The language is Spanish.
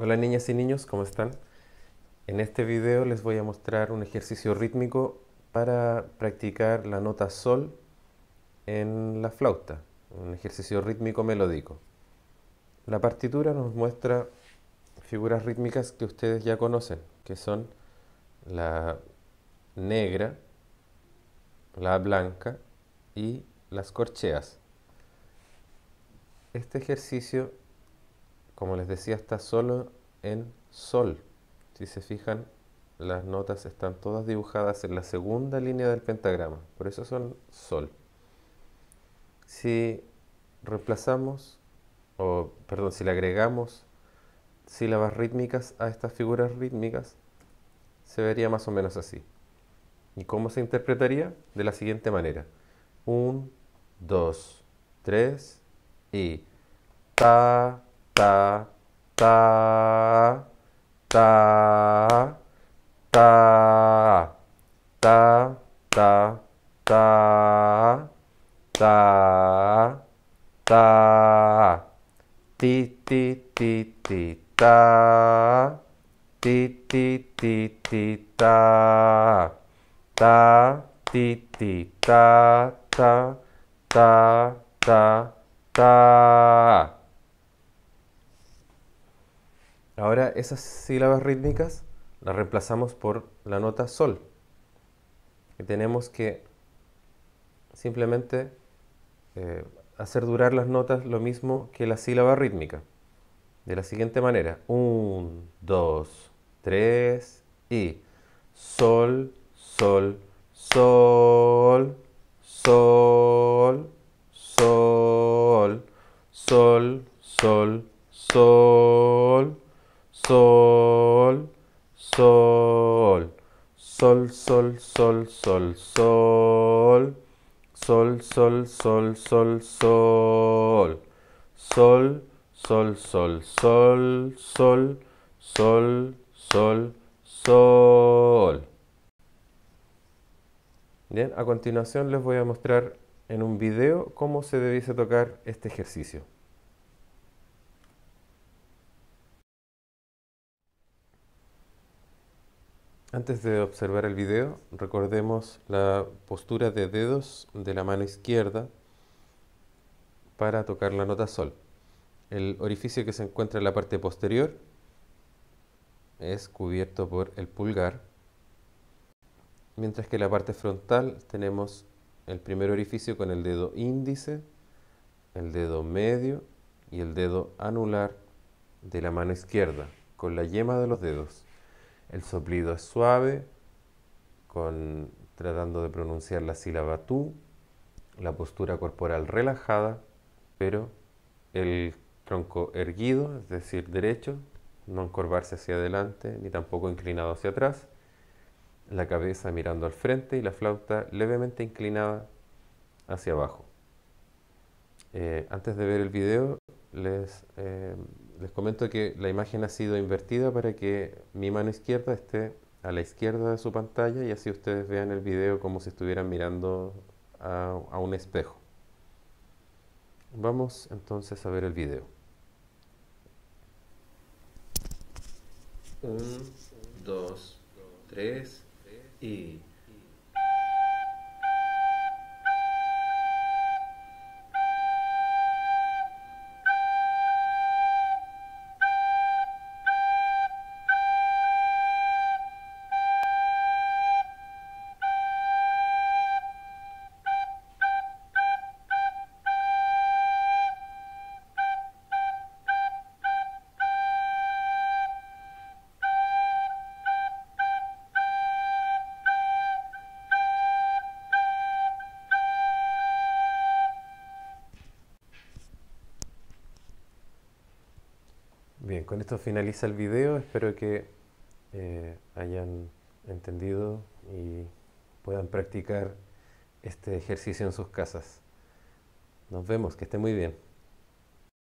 Hola niñas y niños, ¿cómo están? En este video les voy a mostrar un ejercicio rítmico para practicar la nota sol en la flauta, un ejercicio rítmico melódico. La partitura nos muestra figuras rítmicas que ustedes ya conocen, que son la negra, la blanca y las corcheas. Este ejercicio como les decía, está solo en sol. Si se fijan, las notas están todas dibujadas en la segunda línea del pentagrama, por eso son sol. Si reemplazamos, o perdón, si le agregamos sílabas rítmicas a estas figuras rítmicas, se vería más o menos así. ¿Y cómo se interpretaría? De la siguiente manera. Un, dos, tres y ta, ta, ta ta ta ta ta ta ta ta ti ti ti ti ta ti ti ti ti ta ta ti ti ta ta ta ta ta Ahora esas sílabas rítmicas las reemplazamos por la nota sol. Y tenemos que simplemente eh, hacer durar las notas lo mismo que la sílaba rítmica. De la siguiente manera. 1, 2, 3 y sol, sol, sol, sol, sol, sol, sol. sol sol, sol, sol, sol, sol, sol, sol, sol, sol, sol, sol, sol, sol, sol, sol, sol, sol, sol, sol, sol. Bien, a continuación les voy a mostrar en un video cómo se debiese tocar este ejercicio. Antes de observar el video, recordemos la postura de dedos de la mano izquierda para tocar la nota sol. El orificio que se encuentra en la parte posterior es cubierto por el pulgar, mientras que en la parte frontal tenemos el primer orificio con el dedo índice, el dedo medio y el dedo anular de la mano izquierda, con la yema de los dedos. El soplido es suave, con, tratando de pronunciar la sílaba tú, la postura corporal relajada, pero el tronco erguido, es decir, derecho, no encorvarse hacia adelante ni tampoco inclinado hacia atrás, la cabeza mirando al frente y la flauta levemente inclinada hacia abajo. Eh, antes de ver el video, les eh, les comento que la imagen ha sido invertida para que mi mano izquierda esté a la izquierda de su pantalla y así ustedes vean el video como si estuvieran mirando a, un espejo. Vamos entonces a ver el video. Un, dos, tres y... Bien, con esto finaliza el video. Espero que eh, hayan entendido y puedan practicar este ejercicio en sus casas. Nos vemos, que esté muy bien.